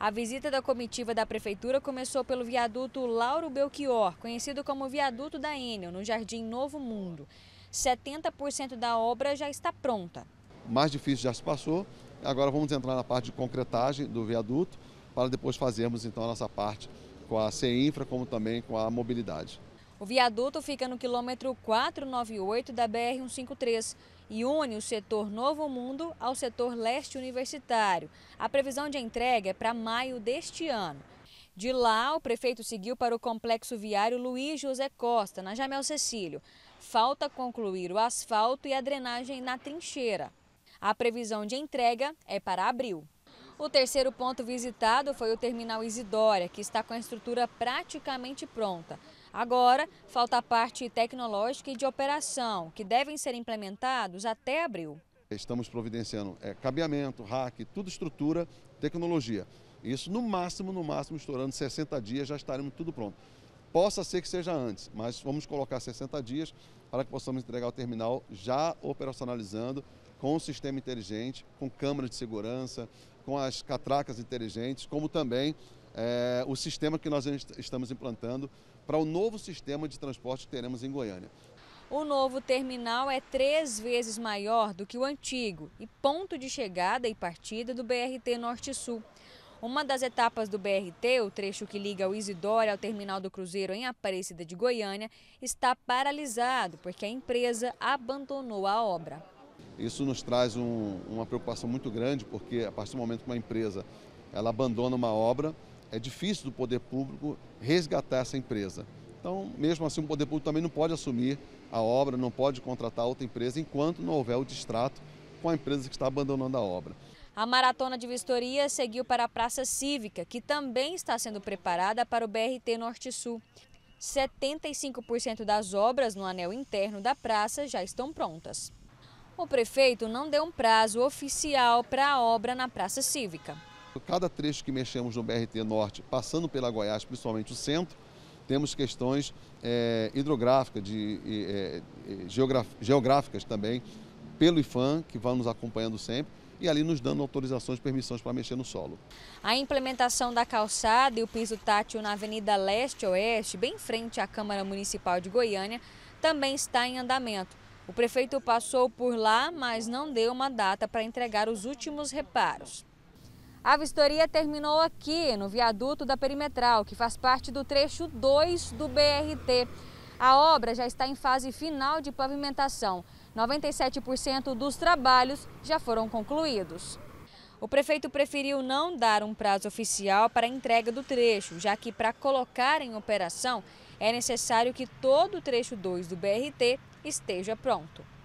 A visita da comitiva da Prefeitura começou pelo viaduto Lauro Belchior, conhecido como Viaduto da Enel, no Jardim Novo Mundo. 70% da obra já está pronta. O mais difícil já se passou, agora vamos entrar na parte de concretagem do viaduto, para depois fazermos então a nossa parte com a CEINFRA, como também com a mobilidade. O viaduto fica no quilômetro 498 da BR-153 e une o setor Novo Mundo ao setor leste universitário. A previsão de entrega é para maio deste ano. De lá, o prefeito seguiu para o complexo viário Luiz José Costa, na Jamel Cecílio. Falta concluir o asfalto e a drenagem na trincheira. A previsão de entrega é para abril. O terceiro ponto visitado foi o terminal Isidória, que está com a estrutura praticamente pronta. Agora, falta a parte tecnológica e de operação, que devem ser implementados até abril. Estamos providenciando é, cabeamento, rack, tudo estrutura, tecnologia. Isso no máximo, no máximo, estourando 60 dias, já estaremos tudo pronto. Possa ser que seja antes, mas vamos colocar 60 dias para que possamos entregar o terminal já operacionalizando com o sistema inteligente, com câmeras de segurança, com as catracas inteligentes, como também é, o sistema que nós estamos implantando para o novo sistema de transporte que teremos em Goiânia. O novo terminal é três vezes maior do que o antigo e ponto de chegada e partida do BRT Norte-Sul. Uma das etapas do BRT, o trecho que liga o Isidore ao terminal do Cruzeiro em Aparecida de Goiânia, está paralisado porque a empresa abandonou a obra. Isso nos traz um, uma preocupação muito grande, porque a partir do momento que uma empresa ela abandona uma obra, é difícil do poder público resgatar essa empresa. Então, mesmo assim, o poder público também não pode assumir a obra, não pode contratar outra empresa enquanto não houver o distrato com a empresa que está abandonando a obra. A maratona de vistoria seguiu para a Praça Cívica, que também está sendo preparada para o BRT Norte-Sul. 75% das obras no anel interno da praça já estão prontas. O prefeito não deu um prazo oficial para a obra na Praça Cívica. Cada trecho que mexemos no BRT Norte, passando pela Goiás, principalmente o centro, temos questões é, hidrográficas, de, é, é geográficas também, pelo IFAM, que vão nos acompanhando sempre, e ali nos dando autorizações, permissões para mexer no solo. A implementação da calçada e o piso tátil na Avenida Leste-Oeste, bem frente à Câmara Municipal de Goiânia, também está em andamento. O prefeito passou por lá, mas não deu uma data para entregar os últimos reparos. A vistoria terminou aqui, no viaduto da Perimetral, que faz parte do trecho 2 do BRT. A obra já está em fase final de pavimentação. 97% dos trabalhos já foram concluídos. O prefeito preferiu não dar um prazo oficial para a entrega do trecho, já que para colocar em operação é necessário que todo o trecho 2 do BRT esteja pronto.